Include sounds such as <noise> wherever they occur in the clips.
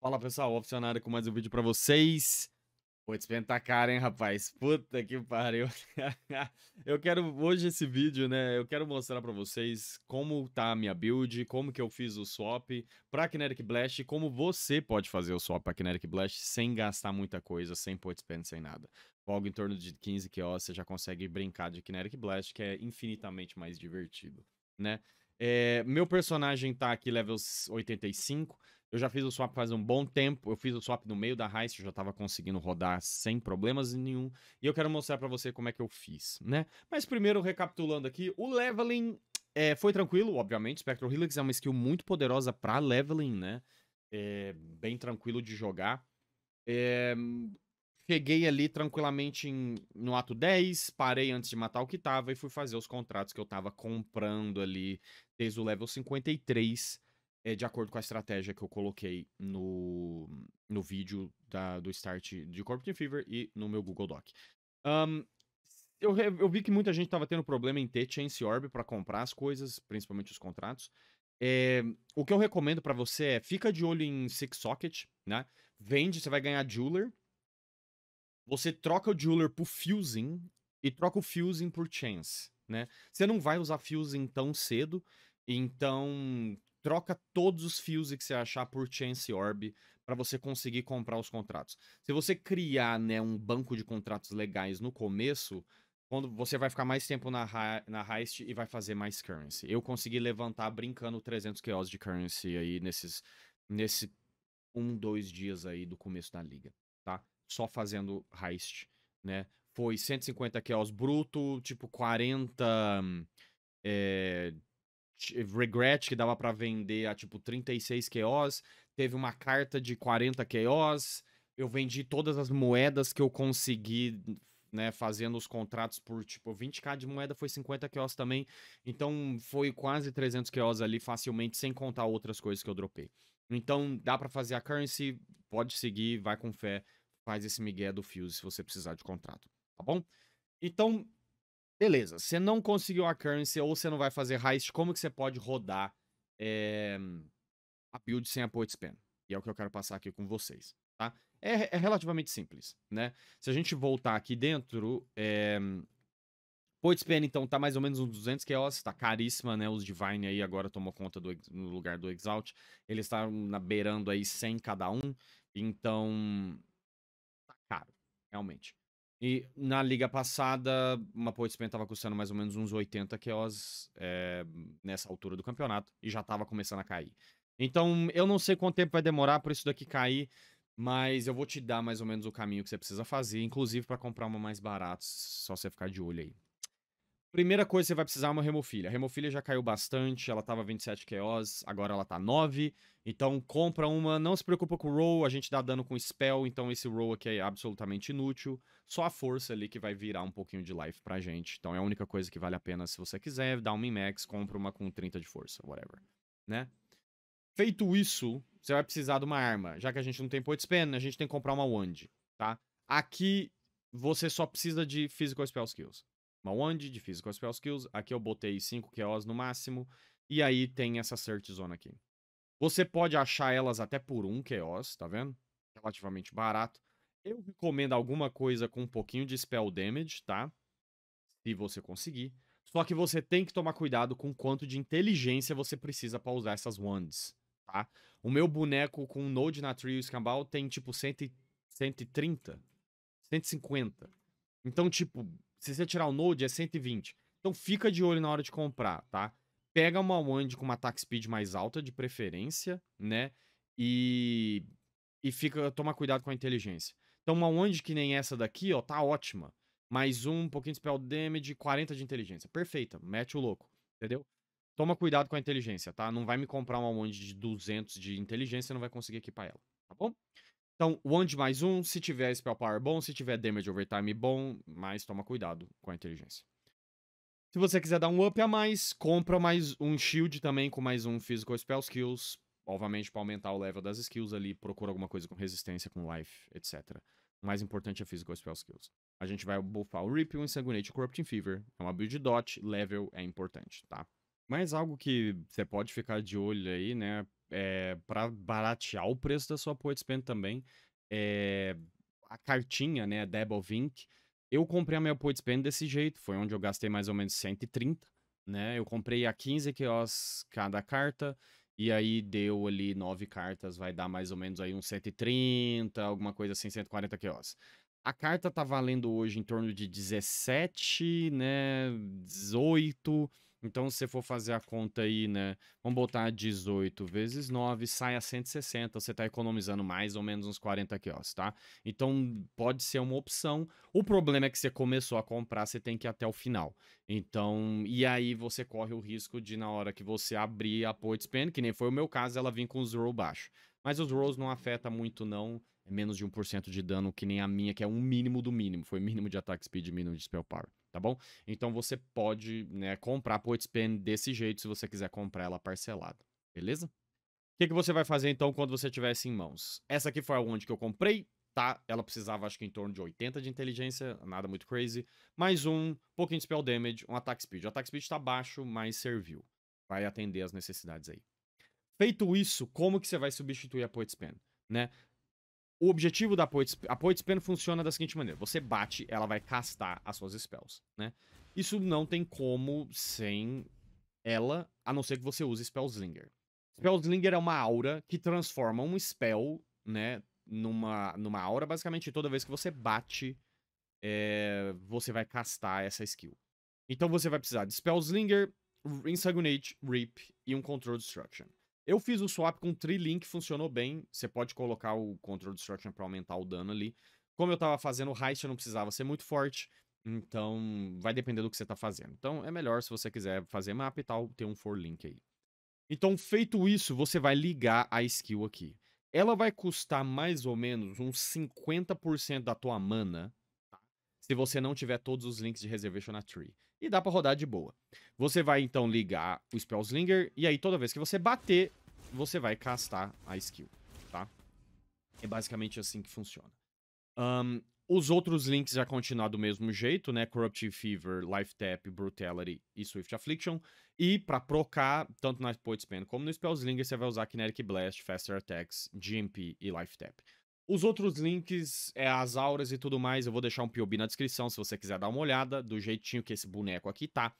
Fala pessoal, oficionário com mais um vídeo pra vocês. Vou despentar a cara, hein, rapaz. Puta que pariu. <laughs> eu quero, hoje esse vídeo, né, eu quero mostrar pra vocês como tá a minha build, como que eu fiz o swap pra Kinetic Blast e como você pode fazer o swap pra Kinetic Blast sem gastar muita coisa, sem port spend, sem nada. Logo em torno de 15 que você já consegue brincar de Kinetic Blast, que é infinitamente mais divertido, né? É, meu personagem tá aqui level 85, eu já fiz o swap faz um bom tempo. Eu fiz o swap no meio da heist, eu já estava conseguindo rodar sem problemas nenhum. E eu quero mostrar para você como é que eu fiz, né? Mas primeiro, recapitulando aqui, o leveling é, foi tranquilo, obviamente. Spectral Helix é uma skill muito poderosa para leveling, né? É, bem tranquilo de jogar. É, cheguei ali tranquilamente em, no ato 10, parei antes de matar o que tava e fui fazer os contratos que eu tava comprando ali desde o level 53 é, de acordo com a estratégia que eu coloquei no, no vídeo da, do start de Corporate Fever e no meu Google Doc. Um, eu, eu, vi que muita gente estava tendo problema em ter Chance Orb para comprar as coisas, principalmente os contratos. É, o que eu recomendo para você é fica de olho em Six Socket, né? Vende, você vai ganhar Jeweler. Você troca o Jeweler por Fusing e troca o Fusing por Chance, né? Você não vai usar Fusing tão cedo, então troca todos os fios que você achar por Chance Orb para você conseguir comprar os contratos. Se você criar né, um banco de contratos legais no começo, quando você vai ficar mais tempo na, na heist e vai fazer mais currency. Eu consegui levantar brincando 300 chaos de currency aí nesses nesse um, dois dias aí do começo da liga, tá? Só fazendo heist, né? Foi 150 chaos bruto, tipo 40 é, eh, Regret, que dava para vender a tipo 36 QOs, teve uma carta de 40 QOs, eu vendi todas as moedas que eu consegui, né, fazendo os contratos por tipo 20k de moeda foi 50 QOs também. Então foi quase 300 QOs ali facilmente sem contar outras coisas que eu dropei. Então dá para fazer a currency, pode seguir, vai com fé, faz esse migué do Fuse se você precisar de contrato, tá bom? Então, Beleza, você não conseguiu a currency ou você não vai fazer heist, como que você pode rodar é, a build sem a poit spend? E é o que eu quero passar aqui com vocês, tá? É, é relativamente simples, né? Se a gente voltar aqui dentro, é, eh, Poit Span, então, tá mais ou menos uns 200 QOS, tá caríssima, né? Os Divine aí agora tomou conta do, no lugar do Exalt. Eles estão na beirando aí 100 cada um, então tá caro, realmente. E na liga passada, uma Poitsman estava custando mais ou menos uns 80 QOs é, nessa altura do campeonato e já estava começando a cair. Então, eu não sei quanto tempo vai demorar para isso daqui cair, mas eu vou te dar mais ou menos o caminho que você precisa fazer, inclusive para comprar uma mais barata, só você ficar de olho aí. Primeira coisa que você vai precisar é uma hemofilia. A hemofilia já caiu bastante, ela tava 27 QOs, agora ela tá 9. Então compra uma, não se preocupa com o roll, a gente dá dano com spell, então esse roll aqui é absolutamente inútil. Só a força ali que vai virar um pouquinho de life pra gente. Então é a única coisa que vale a pena se você quiser, dá um min-max, compra uma com 30 de força, whatever, né? Feito isso, você vai precisar de uma arma. Já que a gente não tem point spend, a gente tem que comprar uma wand, tá? Aqui você só precisa de physical spell skills wand de Physical Spell Skills. Aqui eu botei 5 QOs no máximo. E aí tem essa Search Zone aqui. Você pode achar elas até por 1 um QOs, tá vendo? Relativamente barato. Eu recomendo alguma coisa com um pouquinho de Spell Damage, tá? Se você conseguir. Só que você tem que tomar cuidado com quanto de inteligência você precisa para usar essas wands, tá? O meu boneco com Node na Trio Escambau tem tipo 130, 150. Então, tipo, se você tirar o Node, é 120. Então fica de olho na hora de comprar, tá? Pega uma Wand com uma attack speed mais alta, de preferência, né? E, e fica toma cuidado com a inteligência. Então uma Wand que nem essa daqui, ó, tá ótima. Mais um, um pouquinho de spell damage, 40 de inteligência. Perfeita, mete o louco, entendeu? Toma cuidado com a inteligência, tá? Não vai me comprar uma Wand de 200 de inteligência, não vai conseguir equipar ela, tá bom? Então, Wand mais um, se tiver Spell Power bom, se tiver Damage Overtime bom, mas toma cuidado com a inteligência. Se você quiser dar um up a mais, compra mais um Shield também com mais um Physical Spell Skills, obviamente para aumentar o level das skills ali, procura alguma coisa com resistência, com life, etc. O mais importante é Physical Spell Skills. A gente vai buffar o Rip, o Insanguinate e o Corrupting Fever. É uma build dot, level é importante, tá? Mas algo que você pode ficar de olho aí, né? é, eh, para baratear o preço da sua Poet Spend também, é, a cartinha, né, Devil Vink, eu comprei a minha Poet Spend desse jeito, foi onde eu gastei mais ou menos 130, né, eu comprei a 15 quios cada carta, e aí deu ali 9 cartas, vai dar mais ou menos aí uns 130, alguma coisa assim, 140 quios. A carta tá valendo hoje em torno de 17, né, 18 então, se você for fazer a conta aí, né? Vamos botar 18 vezes 9, sai a 160. Você está economizando mais ou menos uns 40 quiosques, tá? Então, pode ser uma opção. O problema é que você começou a comprar, você tem que ir até o final. Então, e aí você corre o risco de, na hora que você abrir a Poetspend, que nem foi o meu caso, ela vir com os roll baixo. Mas os rolls não afeta muito, não. É menos de 1% de dano, que nem a minha, que é um mínimo do mínimo. Foi mínimo de attack speed, mínimo de spell power tá bom? Então você pode né, comprar a Poetspan desse jeito se você quiser comprar ela parcelada, beleza? O que, que você vai fazer então quando você tiver essa em mãos? Essa aqui foi a onde que eu comprei, tá? Ela precisava, acho que em torno de 80 de inteligência, nada muito crazy. Mais um, pouquinho de spell damage, um attack speed. O attack speed tá baixo, mas serviu. Vai atender as necessidades aí. Feito isso, como que você vai substituir a Poetspan, né? O objetivo da Poet Spell, a Poet funciona da seguinte maneira, você bate, ela vai castar as suas spells, né? Isso não tem como sem ela, a não ser que você use Spellslinger. Spellslinger é uma aura que transforma um spell, né, numa, numa aura, basicamente toda vez que você bate, é, você vai castar essa skill. Então você vai precisar de Spellslinger, Insanguinate, Reap e um Control Destruction. Eu fiz o swap com Trilink, funcionou bem. Você pode colocar o Control Destruction para aumentar o dano ali. Como eu tava fazendo o Heist, eu não precisava ser muito forte. Então, vai depender do que você tá fazendo. Então, é melhor se você quiser fazer mapa e tal, ter um for link aí. Então, feito isso, você vai ligar a skill aqui. Ela vai custar mais ou menos uns 50% da tua mana se você não tiver todos os links de reservation na tree. E dá para rodar de boa. Você vai então ligar o Spellslinger e aí toda vez que você bater, você vai castar a skill, tá? É basicamente assim que funciona. Um, os outros links já continuam do mesmo jeito, né? Corruptive Fever, Life Tap, Brutality e Swift Affliction. E para procar, tanto na Poet Span como no Spellslinger, você vai usar Kinetic Blast, Faster Attacks, GMP e Life Tap. Os outros links, é, as auras e tudo mais, eu vou deixar um POB na descrição se você quiser dar uma olhada, do jeitinho que esse boneco aqui tá.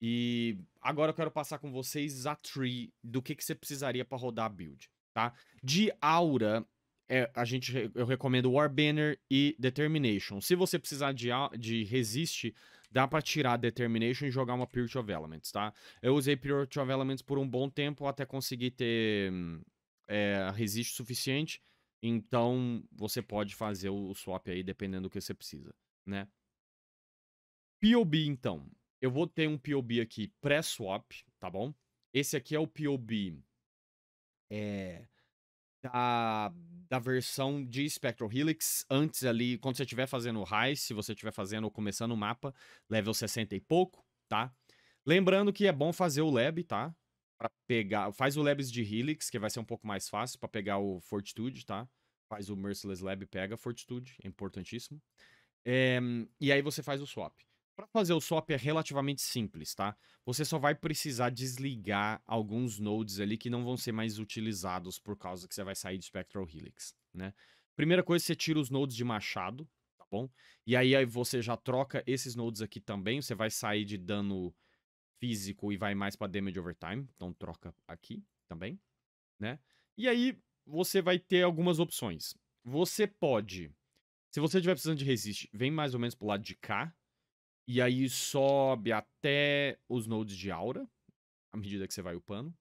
E agora eu quero passar com vocês a tree do que, que você precisaria para rodar a build, tá? De aura, é, a gente, eu recomendo War Banner e Determination. Se você precisar de, de Resist, dá para tirar Determination e jogar uma Purity of Elements, tá? Eu usei Purity of Elements por um bom tempo até conseguir ter é, Resist suficiente então, você pode fazer o swap aí, dependendo do que você precisa, né? POB, então. Eu vou ter um POB aqui pré-swap, tá bom? Esse aqui é o POB é, eh, da, da versão de Spectral Helix. Antes ali, quando você estiver fazendo o high, se você estiver fazendo ou começando o mapa, level 60 e pouco, tá? Lembrando que é bom fazer o lab, tá? para pegar. Faz o Labs de Helix, que vai ser um pouco mais fácil para pegar o Fortitude, tá? Faz o Merciless Lab, pega Fortitude, é importantíssimo. É, e aí você faz o swap. Para fazer o swap é relativamente simples, tá? Você só vai precisar desligar alguns nodes ali que não vão ser mais utilizados por causa que você vai sair de Spectral Helix, né? Primeira coisa, você tira os nodes de machado, tá bom? E aí, aí você já troca esses nodes aqui também, você vai sair de dano físico e vai mais para damage over time. Então troca aqui também, né? E aí você vai ter algumas opções. Você pode, se você tiver precisando de resist, vem mais ou menos pro lado de cá. E aí sobe até os nodes de aura, à medida que você vai upando.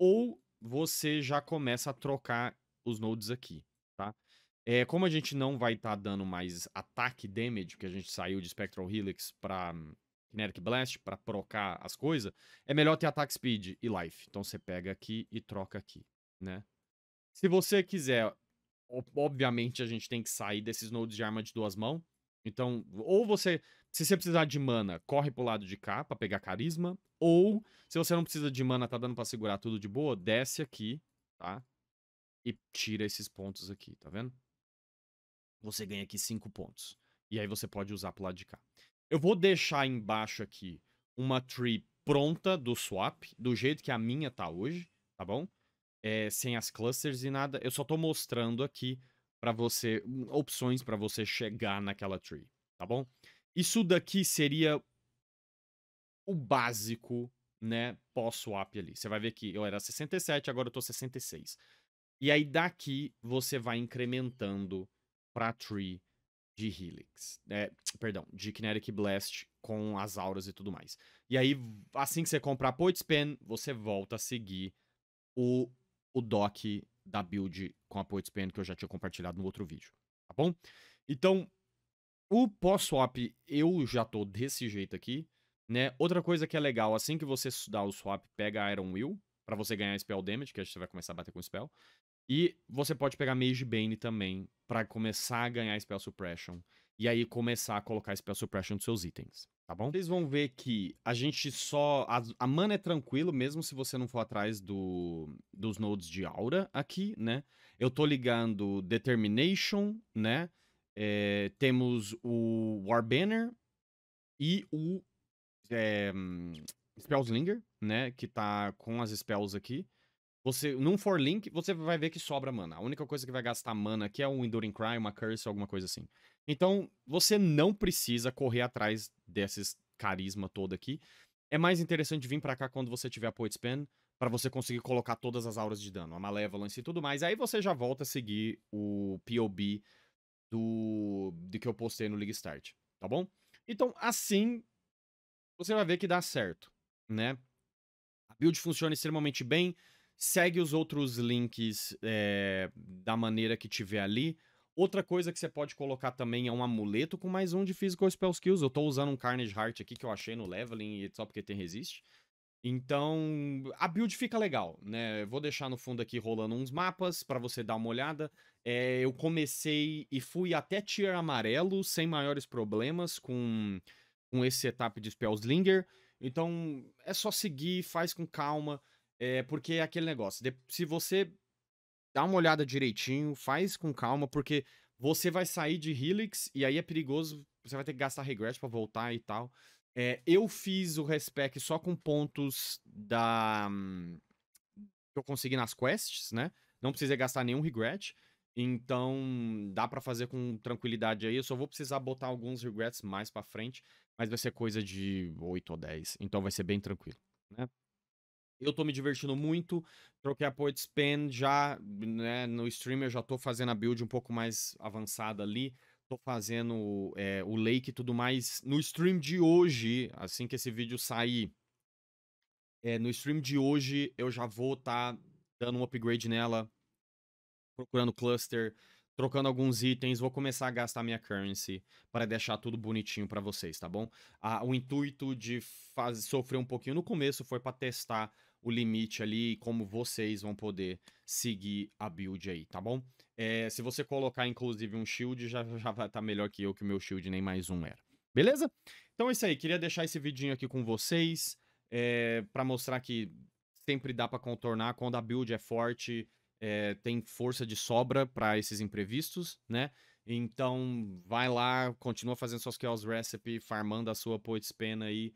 Ou você já começa a trocar os nodes aqui, tá? É, como a gente não vai estar tá dando mais ataque damage, porque a gente saiu de Spectral Helix para Kinetic Blast para procar as coisas, é melhor ter Attack Speed e Life. Então você pega aqui e troca aqui, né? Se você quiser, obviamente a gente tem que sair desses nodes de arma de duas mãos. Então, ou você, se você precisar de mana, corre pro lado de cá para pegar carisma, ou se você não precisa de mana, tá dando para segurar tudo de boa, desce aqui, tá? E tira esses pontos aqui, tá vendo? Você ganha aqui cinco pontos. E aí você pode usar pro lado de cá. Eu vou deixar embaixo aqui uma tree pronta do swap, do jeito que a minha tá hoje, tá bom? É, sem as clusters e nada. Eu só tô mostrando aqui para você opções para você chegar naquela tree, tá bom? Isso daqui seria o básico, né, pós-swap ali. Você vai ver que eu era 67, agora eu tô 66. E aí daqui você vai incrementando para tree de Helix. É, perdão, de Kinetic Blast com as auras e tudo mais. E aí, assim que você comprar Poet Pen, você volta a seguir o, o doc da build com a Poet Pen que eu já tinha compartilhado no outro vídeo. Tá bom? Então, o pós-swap eu já tô desse jeito aqui. Né? Outra coisa que é legal, assim que você dá o swap, pega a Iron Will, para você ganhar spell damage, que a gente vai começar a bater com spell. E você pode pegar Mage Bane também para começar a ganhar Spell Suppression e aí começar a colocar Spell Suppression nos seus itens, tá bom? Vocês vão ver que a gente só... A, a mana é tranquilo, mesmo se você não for atrás do, dos nodes de aura aqui, né? Eu tô ligando Determination, né? É, temos o War Banner e o é, Spellslinger, né? Que tá com as spells aqui. Você, num for link, você vai ver que sobra mana. A única coisa que vai gastar mana aqui é um Enduring Cry, uma Curse, alguma coisa assim. Então, você não precisa correr atrás desses carisma todo aqui. É mais interessante vir para cá quando você tiver a Poet para você conseguir colocar todas as auras de dano, a Malevolence e tudo mais. Aí você já volta a seguir o POB do, do que eu postei no League Start, tá bom? Então, assim, você vai ver que dá certo, né? A build funciona extremamente bem. Segue os outros links é, da maneira que tiver ali. Outra coisa que você pode colocar também é um amuleto com mais um de Physical Spell Skills. Eu tô usando um Carnage Heart aqui que eu achei no leveling só porque tem resist. Então, a build fica legal, né? Eu vou deixar no fundo aqui rolando uns mapas para você dar uma olhada. É, eu comecei e fui até tier amarelo sem maiores problemas com, com esse setup de Spellslinger. Então, é só seguir, faz com calma. É porque é aquele negócio. De, se você dá uma olhada direitinho, faz com calma, porque você vai sair de Helix e aí é perigoso. Você vai ter que gastar regresso para voltar e tal. É, eu fiz o respec só com pontos da. Hum, que eu consegui nas quests, né? Não precisei gastar nenhum regret. Então, dá para fazer com tranquilidade aí. Eu só vou precisar botar alguns regrets mais para frente, mas vai ser coisa de 8 ou 10. Então vai ser bem tranquilo, né? Eu tô me divertindo muito. Troquei a port Span já, né? No stream eu já tô fazendo a build um pouco mais avançada ali. Tô fazendo é, o lake e tudo mais. No stream de hoje, assim que esse vídeo sair, é, no stream de hoje eu já vou estar tá dando um upgrade nela, procurando cluster, trocando alguns itens, vou começar a gastar minha currency para deixar tudo bonitinho para vocês, tá bom? Ah, o intuito de sofrer um pouquinho no começo foi para testar o limite ali e como vocês vão poder seguir a build aí, tá bom? É, se você colocar, inclusive, um shield, já, <laughs> já vai estar tá melhor que eu, que o meu shield nem mais um era. Beleza? Então é isso aí, queria deixar esse vidinho aqui com vocês, é, para mostrar que sempre dá para contornar quando a build é forte, é, tem força de sobra para esses imprevistos, né? Então vai lá, continua fazendo suas Chaos Recipe, farmando a sua Poet's Pena aí,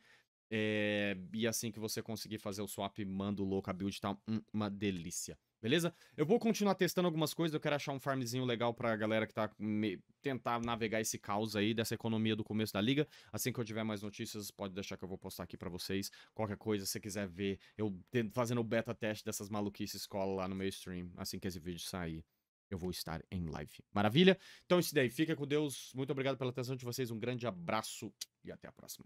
é, e assim que você conseguir fazer o swap, manda o louco, a build tá uma delícia. Beleza? Eu vou continuar testando algumas coisas, eu quero achar um farmzinho legal pra galera que tá... Me, tentar navegar esse caos aí dessa economia do começo da liga. Assim que eu tiver mais notícias, pode deixar que eu vou postar aqui pra vocês. Qualquer coisa, se quiser ver, eu fazendo o beta teste dessas maluquices, cola lá no meu stream, assim que esse vídeo sair eu vou estar em live. Maravilha? Então é isso daí. Fica com Deus. Muito obrigado pela atenção de vocês. Um grande abraço e até a próxima.